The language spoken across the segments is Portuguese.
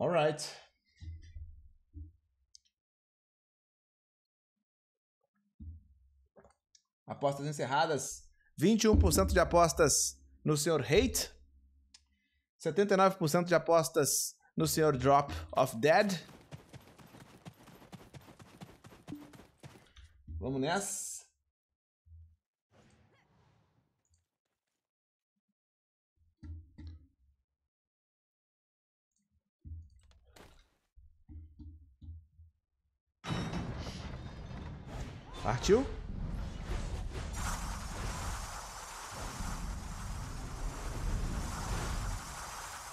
All right. Apostas encerradas. 21% de apostas no senhor Hate. 79% de apostas no senhor Drop of Dead. Vamos nessa. Partiu?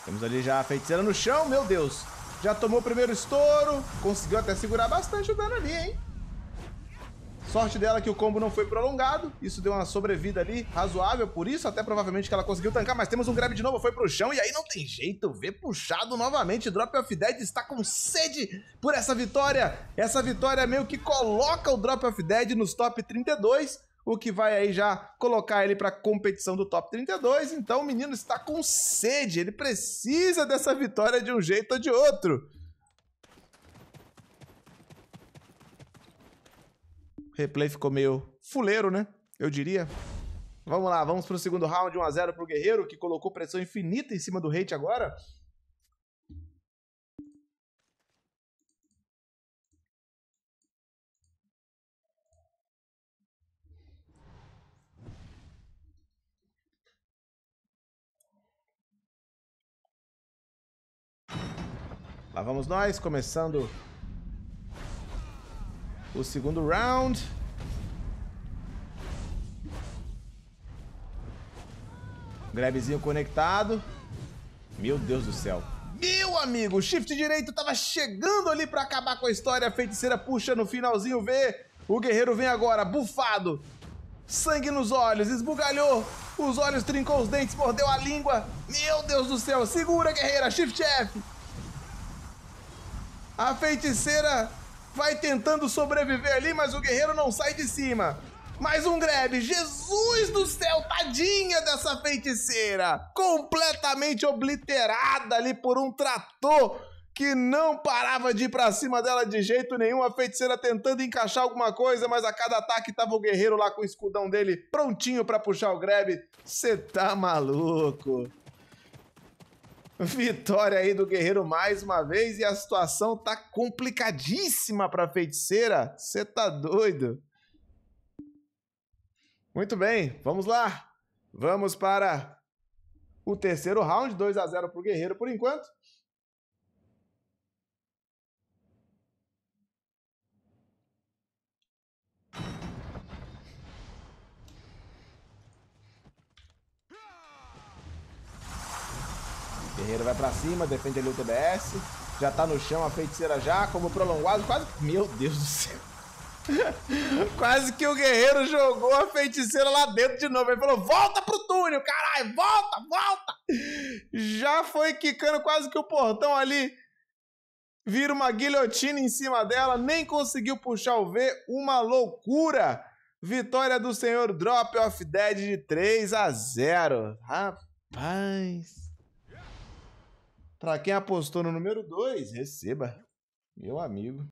Temos ali já a feiticeira no chão, meu Deus. Já tomou o primeiro estouro, conseguiu até segurar bastante o dano ali, hein? Sorte dela que o combo não foi prolongado. Isso deu uma sobrevida ali razoável, por isso até provavelmente que ela conseguiu tancar. Mas temos um grab de novo, foi pro chão e aí não tem jeito. Vê puxado novamente. Drop of Dead está com sede por essa vitória. Essa vitória meio que coloca o Drop of Dead nos top 32 o que vai aí já colocar ele para competição do top 32. Então o menino está com sede, ele precisa dessa vitória de um jeito ou de outro. replay ficou meio fuleiro, né? Eu diria. Vamos lá, vamos pro segundo round, 1x0 pro Guerreiro, que colocou pressão infinita em cima do Hate agora. Lá vamos nós, começando o segundo round. Grabzinho conectado. Meu Deus do céu. Meu amigo, o shift direito tava chegando ali para acabar com a história. A feiticeira puxa no finalzinho V. O guerreiro vem agora, bufado. Sangue nos olhos, esbugalhou. Os olhos trincou os dentes, mordeu a língua. Meu Deus do céu, segura, guerreira, shift F. A feiticeira vai tentando sobreviver ali, mas o guerreiro não sai de cima. Mais um grab. Jesus do céu, tadinha dessa feiticeira. Completamente obliterada ali por um trator que não parava de ir para cima dela de jeito nenhum. A feiticeira tentando encaixar alguma coisa, mas a cada ataque tava o guerreiro lá com o escudão dele prontinho para puxar o grab. Você tá maluco? Vitória aí do Guerreiro mais uma vez e a situação tá complicadíssima pra feiticeira. Você tá doido? Muito bem, vamos lá. Vamos para o terceiro round, 2 a 0 pro Guerreiro por enquanto. Guerreiro vai pra cima, defende ali o TBS. Já tá no chão, a feiticeira já, como prolongado, quase... Meu Deus do céu. quase que o guerreiro jogou a feiticeira lá dentro de novo. Ele falou, volta pro túnel, caralho, volta, volta. Já foi quicando quase que o portão ali. Vira uma guilhotina em cima dela, nem conseguiu puxar o V. Uma loucura. Vitória do senhor Drop of Dead de 3 a 0. Rapaz... Para quem apostou no número 2, receba. Meu amigo.